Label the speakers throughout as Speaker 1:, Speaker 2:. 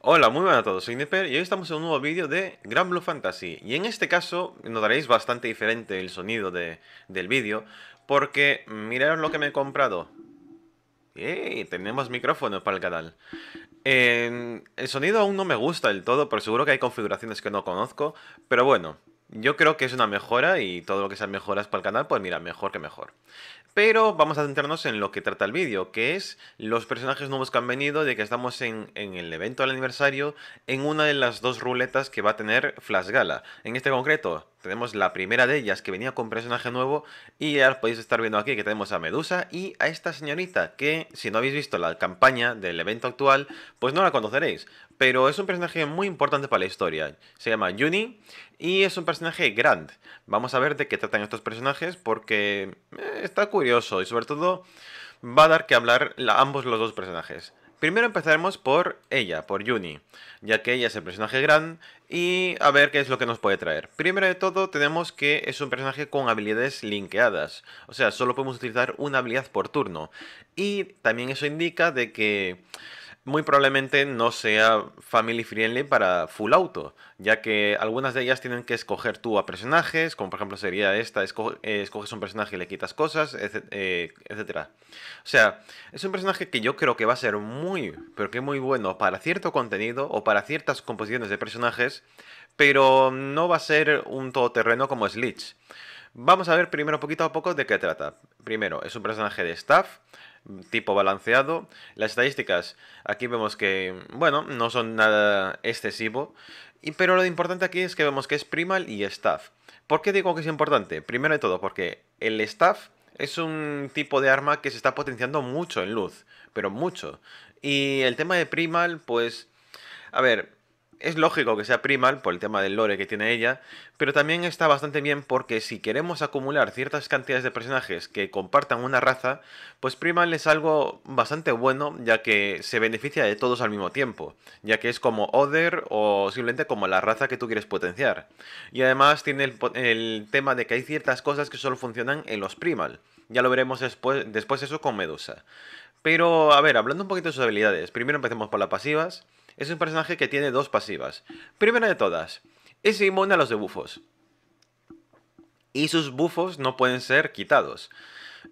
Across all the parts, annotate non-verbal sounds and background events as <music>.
Speaker 1: Hola, muy buenas a todos, soy Nipper y hoy estamos en un nuevo vídeo de Gran Blue Fantasy y en este caso notaréis bastante diferente el sonido del vídeo porque miraros lo que me he comprado ¡Ey! Tenemos micrófonos para el canal El sonido aún no me gusta del todo, pero seguro que hay configuraciones que no conozco pero bueno, yo creo que es una mejora y todo lo que sean mejoras para el canal, pues mira, mejor que mejor. Pero vamos a centrarnos en lo que trata el vídeo, que es los personajes nuevos que han venido, de que estamos en, el evento del aniversario, en una de las dos ruletas que va a tener Flash Gala. En este concreto, tenemos la primera de ellas que venía con personaje nuevo y ya podéis estar viendo aquí que tenemos a Medusa y a esta señorita que si no habéis visto la campaña del evento actual pues no la conoceréis pero es un personaje muy importante para la historia. Se llama Juni y es un personaje grande. Vamos a ver de qué tratan estos personajes porque eh, está curioso y sobre todo va a dar que hablar ambos los dos personajes. Primero empezaremos por ella, por Juni, ya que ella es el personaje grand. y a ver qué es lo que nos puede traer. Primero de todo tenemos que es un personaje con habilidades linkeadas, o sea, solo podemos utilizar una habilidad por turno. Y también eso indica de que muy probablemente no sea family friendly para full auto, ya que algunas de ellas tienen que escoger tú a personajes, como por ejemplo sería esta, eh, escoges un personaje y le quitas cosas, eh, etcétera. O sea, es un personaje que yo creo que va a ser muy, pero que muy bueno para cierto contenido o para ciertas composiciones de personajes, pero no va a ser un todoterreno como Slitch. Vamos a ver primero poquito a poco de qué trata. Primero, es un personaje de staff, tipo balanceado. Las estadísticas, aquí vemos que, bueno, no son nada excesivo. pero lo importante aquí es que vemos que es primal y staff. ¿Por qué digo que es importante? Primero de todo, porque el staff es un tipo de arma que se está potenciando mucho en luz, pero mucho. Y el tema de primal, pues, a ver, es lógico que sea primal por el tema del lore que tiene ella, pero también está bastante bien porque si queremos acumular ciertas cantidades de personajes que compartan una raza, pues primal es algo bastante bueno ya que se beneficia de todos al mismo tiempo, ya que es como other o simplemente como la raza que tú quieres potenciar. Y además tiene el, tema de que hay ciertas cosas que solo funcionan en los primal. Ya lo veremos después, después eso con Medusa. Pero, a ver, hablando un poquito de sus habilidades, primero empecemos por las pasivas es un personaje que tiene dos pasivas. Primera de todas, es inmune a los debufos. Y sus bufos no pueden ser quitados.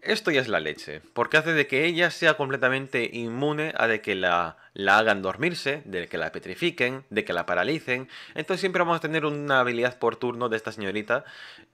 Speaker 1: Esto ya es la leche, porque hace de que ella sea completamente inmune a de que la, la hagan dormirse, de que la petrifiquen, de que la paralicen. Entonces siempre vamos a tener una habilidad por turno de esta señorita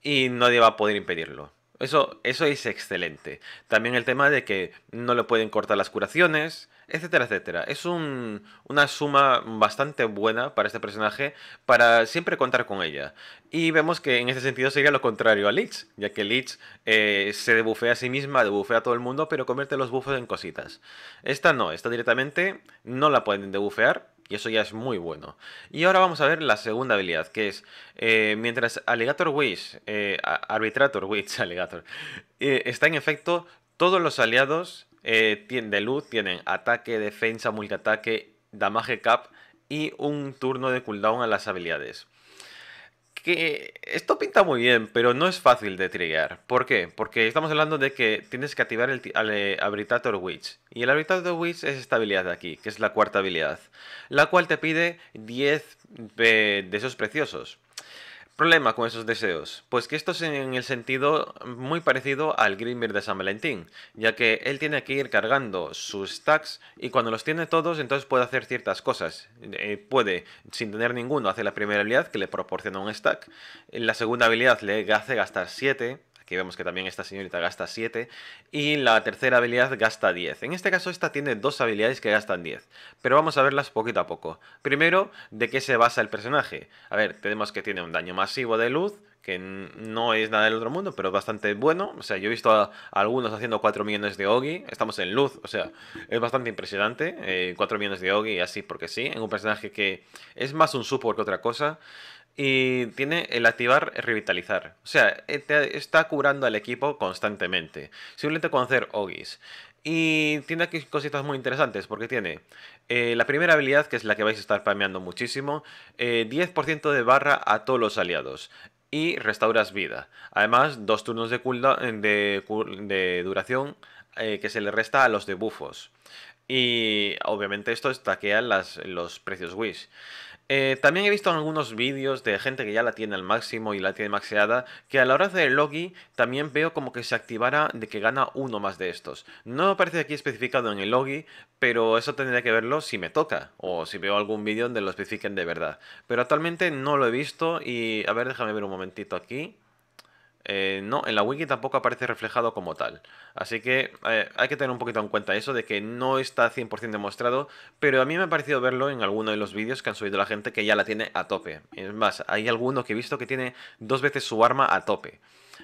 Speaker 1: y nadie va a poder impedirlo. Eso, es excelente. También el tema de que no le pueden cortar las curaciones, etcétera, etcétera. Es un, una suma bastante buena para este personaje, para siempre contar con ella. Y vemos que en este sentido sería lo contrario a Leech, ya que Leech eh, se debufea a sí misma, debufea a todo el mundo, pero convierte los buffos en cositas. Esta no, esta directamente no la pueden debufear, y eso ya es muy bueno. Y ahora vamos a ver la segunda habilidad, que es, eh, mientras Alligator Wish, eh, Arbitrator Wish, <laughs> Alligator, eh, está en efecto, todos los aliados de luz tienen ataque, defensa, multiataque, damage cap y un turno de cooldown a las habilidades que esto pinta muy bien, pero no es fácil de triggear. ¿Por qué? Porque estamos hablando de que tienes que activar el, el eh, Witch. Y el Habilitator Witch es esta habilidad de aquí, que es la cuarta habilidad, la cual te pide 10 eh, de esos preciosos. Problema con esos deseos. Pues que esto es en el sentido muy parecido al Greenbeard de San Valentín, ya que él tiene que ir cargando sus stacks y cuando los tiene todos entonces puede hacer ciertas cosas. Eh, puede, sin tener ninguno, hacer la primera habilidad que le proporciona un stack, la segunda habilidad le hace gastar 7, que vemos que también esta señorita gasta 7, y la tercera habilidad gasta 10. En este caso esta tiene dos habilidades que gastan 10, pero vamos a verlas poquito a poco. Primero, ¿de qué se basa el personaje? A ver, tenemos que tiene un daño masivo de luz, que no es nada del otro mundo, pero es bastante bueno. O sea, yo he visto a, algunos haciendo 4 millones de Ogi, estamos en luz, o sea, es bastante impresionante. 4 eh, millones de Ogi, así porque sí, en un personaje que es más un support que otra cosa y tiene el activar revitalizar. O sea, eh, está curando al equipo constantemente. Simplemente con hacer Ogis. Y tiene aquí cositas muy interesantes porque tiene eh, la primera habilidad, que es la que vais a estar spameando muchísimo, 10% eh, de barra a todos los aliados y restauras vida. Además, dos turnos de, de, duración que se le resta a los debufos. Y obviamente esto estaquea los precios Wish. Eh, también he visto algunos vídeos de gente que ya la tiene al máximo y la tiene maxeada, que a la hora de logi también veo como que se activara de que gana uno más de estos. No aparece aquí especificado en el logi, pero eso tendría que verlo si me toca, o si veo algún vídeo donde lo especifiquen de verdad. Pero actualmente no lo he visto y... a ver, déjame ver un momentito aquí. Eh, no, en la wiki tampoco aparece reflejado como tal. Así que eh, hay que tener un poquito en cuenta eso de que no está 100% demostrado, pero a mí me ha parecido verlo en alguno de los vídeos que han subido la gente que ya la tiene a tope. Es más, hay alguno que he visto que tiene dos veces su arma a tope.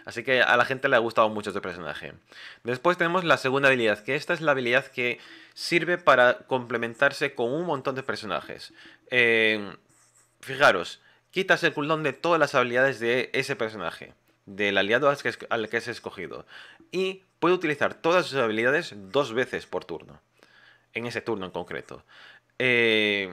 Speaker 1: Así que a la gente le ha gustado mucho este personaje. Después tenemos la segunda habilidad, que esta es la habilidad que sirve para complementarse con un montón de personajes. Eh, fijaros, quitas el cooldown de todas las habilidades de ese personaje del aliado al que, has escogido. Y puede utilizar todas sus habilidades dos veces por turno. En ese turno en concreto. Eh,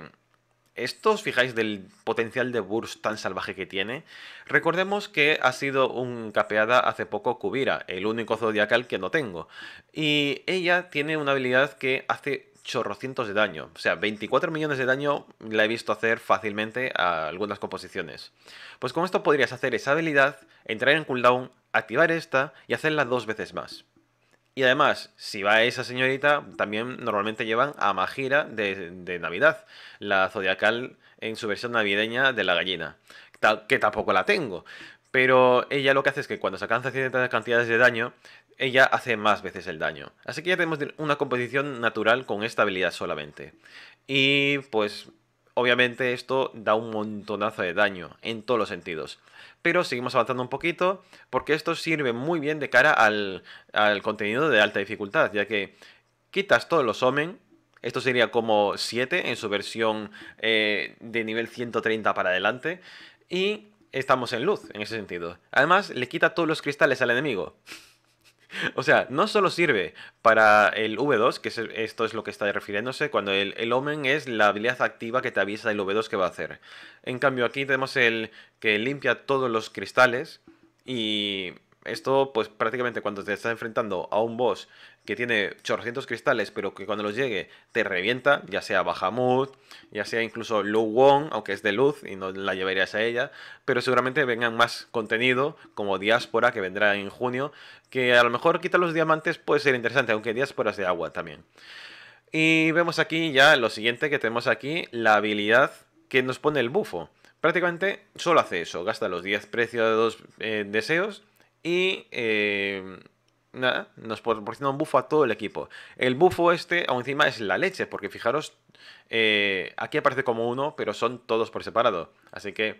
Speaker 1: esto os fijáis del potencial de burst tan salvaje que tiene. Recordemos que ha sido un capeada hace poco Kubira, el único zodiacal que no tengo. Y ella tiene una habilidad que hace chorrocientos de daño. O sea, 24 millones de daño la he visto hacer fácilmente a algunas composiciones. Pues con esto podrías hacer esa habilidad, entrar en cooldown, activar esta y hacerla dos veces más. Y además, si va esa señorita, también normalmente llevan a Magira de Navidad, la zodiacal en su versión navideña de la gallina, que tampoco la tengo. Pero ella lo que hace es que cuando se alcanza ciertas cantidades de daño, ella hace más veces el daño. Así que ya tenemos una composición natural con esta habilidad solamente. Y pues obviamente esto da un montonazo de daño en todos los sentidos. Pero seguimos avanzando un poquito porque esto sirve muy bien de cara al, contenido de alta dificultad, ya que quitas todos los omen, esto sería como 7 en su versión eh, de nivel 130 para adelante, y estamos en luz en ese sentido. Además, le quita todos los cristales al enemigo. <laughs> O sea, no solo sirve para el V2, que esto es lo que está refiriéndose, cuando el, el, Omen es la habilidad activa que te avisa el V2 que va a hacer. En cambio, aquí tenemos el que limpia todos los cristales y esto, pues prácticamente cuando te estás enfrentando a un boss que tiene 800 cristales, pero que cuando los llegue te revienta, ya sea Bahamut, ya sea incluso Lu Wong, aunque es de luz y no la llevarías a ella, pero seguramente vengan más contenido, como Diáspora, que vendrá en junio, que a lo mejor quita los diamantes puede ser interesante, aunque diásporas de agua también. Y vemos aquí ya lo siguiente que tenemos aquí, la habilidad que nos pone el bufo. Prácticamente solo hace eso, gasta los 10 precios de eh, dos deseos y em, nada, nos proporciona un bufo a todo el equipo. El bufo este, aún encima, es la leche, porque fijaros, eh, aquí aparece como uno, pero son todos por separado. Así que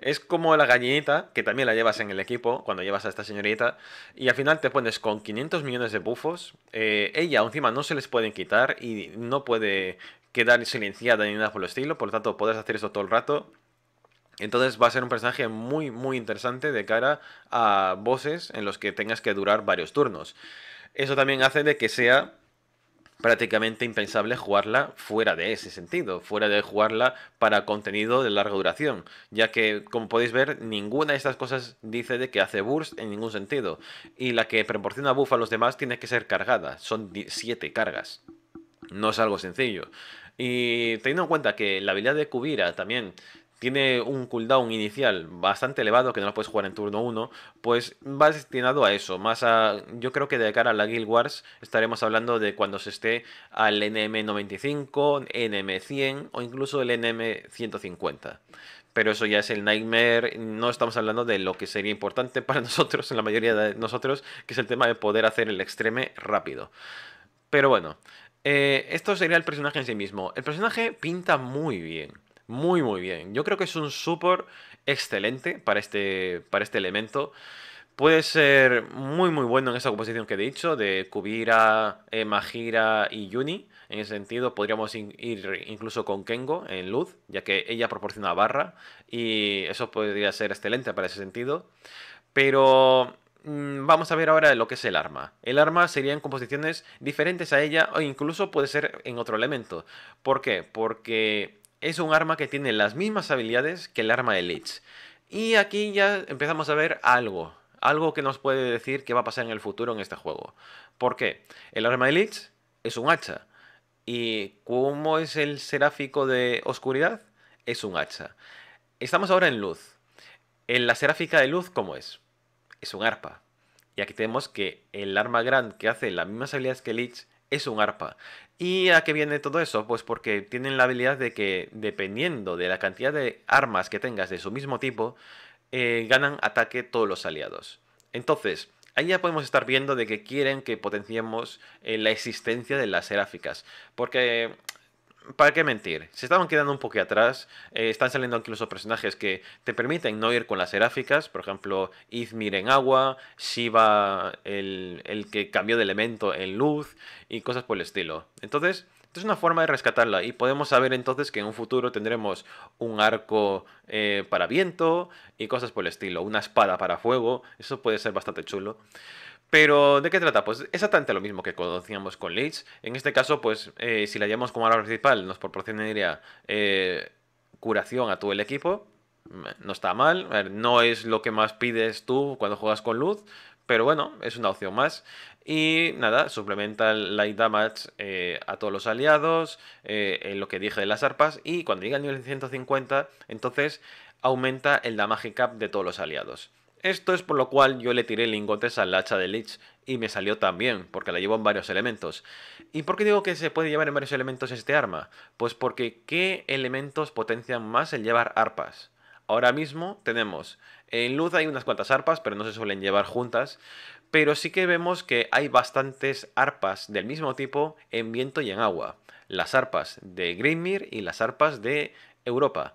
Speaker 1: es como la gallinita, que también la llevas en el equipo, cuando llevas a esta señorita, y al final te pones con 500 millones de bufos. Eh, ella, aún encima, no se les pueden quitar y no puede quedar silenciada ni nada por el estilo, por lo tanto, puedes hacer eso todo el rato. Entonces va a ser un personaje muy, muy interesante de cara a voces en los que tengas que durar varios turnos. Eso también hace de que sea prácticamente impensable jugarla fuera de ese sentido, fuera de jugarla para contenido de larga duración, ya que como podéis ver ninguna de estas cosas dice de que hace burst en ningún sentido, y la que proporciona buff a los demás tiene que ser cargada, son 7 cargas, no es algo sencillo. Y teniendo en cuenta que la habilidad de Kubira también tiene un cooldown inicial bastante elevado, que no lo puedes jugar en turno 1, pues va destinado a eso, más a... Yo creo que de cara a la Guild Wars estaremos hablando de cuando se esté al NM95, NM100 o incluso el NM150 pero eso ya es el nightmare. No estamos hablando de lo que sería importante <laughs> para nosotros, En la mayoría de nosotros, que es el tema de poder hacer el extreme rápido. Pero bueno, eh, esto sería el personaje en sí mismo. El personaje pinta muy bien. Muy, muy bien. Yo creo que es un support excelente para este, para este elemento. Puede ser muy, muy bueno en esa composición que he dicho, de Kubira, Majira y Yuni. En ese sentido, podríamos ir incluso con Kengo en luz, ya que ella proporciona barra y eso podría ser excelente para ese sentido. Pero mm, vamos a ver ahora lo que es el arma. El arma sería en composiciones diferentes a ella o incluso puede ser en otro elemento. ¿Por qué? Porque es un arma que tiene las mismas habilidades que el arma de Lich. Y aquí ya empezamos a ver algo, algo que nos puede decir qué va a pasar en el futuro en este juego. ¿Por qué? El arma de Lich es un hacha. ¿Y cómo es el seráfico de oscuridad? Es un hacha. Estamos ahora en luz. ¿En la seráfica de luz cómo es? Es un arpa. Y aquí tenemos que el arma grande que hace las mismas habilidades que Leech es un arpa. ¿Y a qué viene todo eso? Pues porque tienen la habilidad de que dependiendo de la cantidad de armas que tengas de su mismo tipo, eh, ganan ataque todos los aliados. Entonces, ahí ya podemos estar viendo de que quieren que potenciemos eh, la existencia de las seráficas. Porque ¿Para qué mentir? Se estaban quedando un poco atrás. Eh, están saliendo incluso personajes que te permiten no ir con las seráficas. Por ejemplo, Izmir en agua, Shiva, el, el que cambió de elemento en luz y cosas por el estilo. Entonces, es una forma de rescatarla y podemos saber entonces que en un futuro tendremos un arco eh, para viento y cosas por el estilo, una espada para fuego, eso puede ser bastante chulo. Pero, ¿de qué trata? Pues exactamente lo mismo que conocíamos con Leech. En este caso, pues, eh, si la llamamos como arma principal, nos proporcionaría eh, curación a todo el equipo. Mm, no está mal. no es lo que más pides tú cuando juegas con luz. Pero bueno, es una opción más. Y nada, suplementa el light damage eh, a todos los aliados, en lo que dije de las arpas. Y cuando llega al nivel 150, entonces aumenta el damage cap de todos los aliados. Esto es por lo cual yo le tiré lingotes al hacha de Lich y me salió también, porque la llevo en varios elementos. ¿Y por qué digo que se puede llevar en varios elementos este arma? Pues porque ¿qué elementos potencian más el llevar arpas? Ahora mismo tenemos, en luz hay unas cuantas arpas, pero no se suelen llevar juntas, pero sí que vemos que hay bastantes arpas del mismo tipo en viento y en agua. Las arpas de Grimir y las arpas de Europa.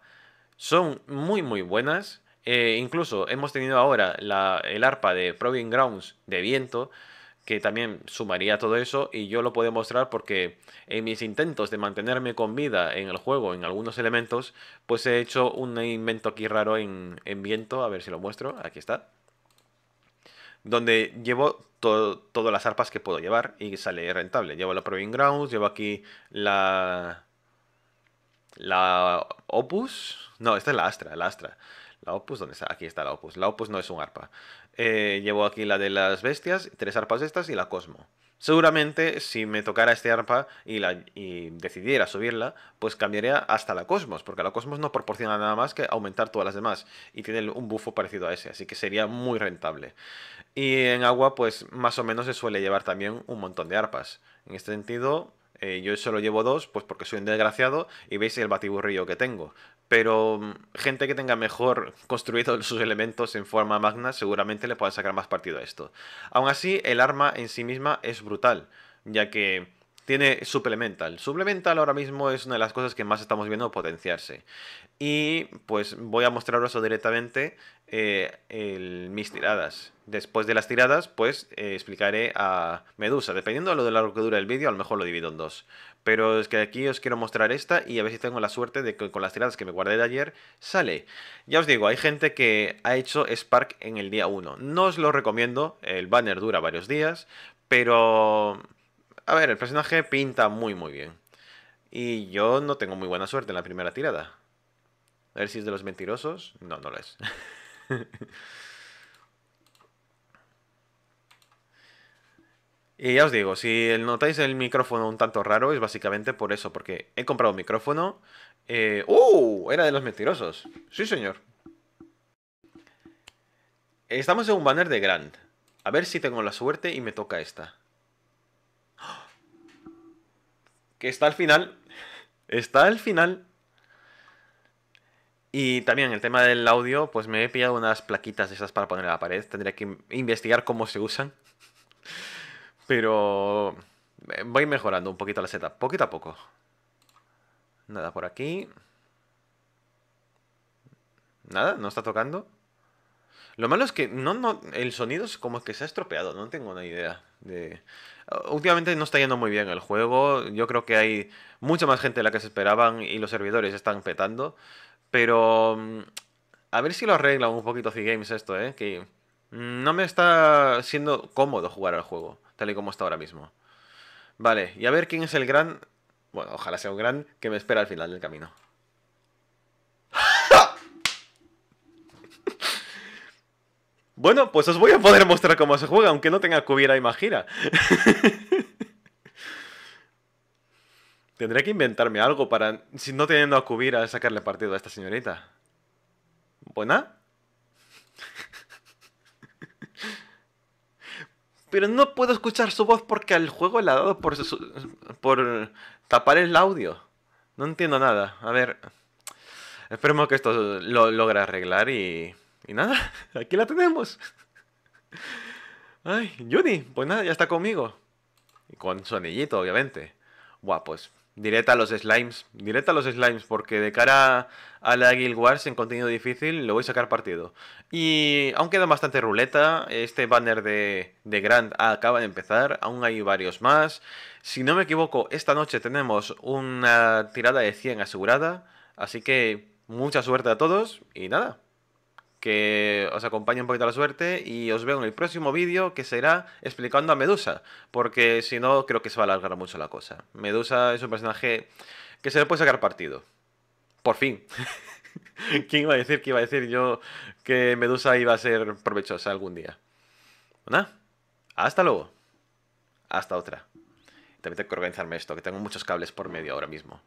Speaker 1: Son muy muy buenas, eh, incluso hemos tenido ahora el arpa de Proving Grounds de viento, que también sumaría todo eso y yo lo puedo mostrar porque en mis intentos de mantenerme con vida en el juego, en algunos elementos, pues he hecho un invento aquí raro en, viento, a ver si lo muestro, aquí está. Donde llevo todas las arpas que puedo llevar y sale rentable. Llevo la Proving Grounds, llevo aquí la... La Opus. No, esta es la Astra, la Astra. La opus, ¿dónde está? Aquí está la opus. La opus no es un arpa. Eh, llevo aquí la de las bestias, tres arpas estas y la cosmo. Seguramente si me tocara este arpa y, la, decidiera subirla, pues cambiaría hasta la Cosmos, porque la Cosmos no proporciona nada más que aumentar todas las demás y tiene un bufo parecido a ese, así que sería muy rentable. Y en agua, pues más o menos se suele llevar también un montón de arpas. En este sentido, eh, yo solo llevo dos, pues porque soy un desgraciado y veis el batiburrillo que tengo. Pero mm, gente que tenga mejor construido <laughs> sus elementos en forma magna seguramente le pueda sacar más partido a esto. Aún así, el arma en sí misma es brutal, ya que tiene Supplemental. Suplemental ahora mismo es una de las cosas que más estamos viendo potenciarse. Y pues voy a mostraros directamente eh, mis tiradas. Después de las tiradas, pues eh, explicaré a Medusa. Dependiendo de lo de largo que dura el vídeo, a lo mejor lo divido en dos. Pero es que aquí os quiero mostrar esta y a ver si tengo la suerte de que con las tiradas que me guardé de ayer sale. Ya os digo, hay gente que ha hecho Spark en el día 1. No os lo recomiendo, el banner dura varios días, pero a ver, el personaje pinta muy, muy bien. Y yo no tengo muy buena suerte en la primera tirada. A ver si es de los mentirosos. No, no lo es. <laughs> y ya os digo, si notáis el micrófono un tanto raro, es básicamente por eso, porque he comprado un micrófono. Eh, ¡Uh! Era de los mentirosos. Sí, señor. Estamos en un banner de Grand. A ver si tengo la suerte y me toca esta. que está al final. Está al final. Y también el tema del audio, pues me he pillado unas plaquitas esas para poner a la pared. Tendría que investigar cómo se usan. Pero eh, voy mejorando un poquito la seta, poquito a poco. Nada por aquí. Nada, no está tocando. Lo malo es que no, no, el sonido es como que se ha estropeado, no tengo una idea de... Uh, últimamente no está yendo muy bien el juego. Yo creo que hay mucha más gente de la que se esperaban y los servidores están petando. Pero mm, a ver si lo arreglan un poquito C-Games esto, ¿eh? Que no me está siendo cómodo jugar al juego, tal y como está ahora mismo. Vale, y a ver quién es el gran... Bueno, ojalá sea un gran que me espera al final del camino. Bueno, pues os voy a poder mostrar cómo se juega, aunque no tenga cubiera y Tendré que inventarme algo para, si no teniendo a cubiera, sacarle partido a esta señorita. ¿Buena? Pero no puedo escuchar su voz porque al juego le ha dado por, por tapar el audio. No entiendo nada. A ver. Esperemos que esto lo logre arreglar y y nada, <laughs> aquí la tenemos. Ay, Juni, pues nada, ya está conmigo. Y con su obviamente. Buah, pues directa a los slimes. Directa a los slimes, porque de cara a la Guild Wars en contenido difícil, lo voy a sacar partido. Y aún queda bastante ruleta. Este banner de, de Grand acaba de empezar, aún hay varios más. Si no me equivoco, esta noche tenemos una tirada de 100 asegurada. Así que mucha suerte a todos y nada, que os acompañe un poquito la suerte y os veo en el próximo vídeo que será explicando a Medusa, porque si no creo que se va a alargar mucho la cosa. Medusa es un personaje que se le puede sacar partido. Por fin. <laughs> ¿Quién iba a decir que iba a decir yo que Medusa iba a ser provechosa algún día? Bueno, hasta luego. Hasta otra. También tengo que organizarme esto, que tengo muchos cables por medio ahora mismo.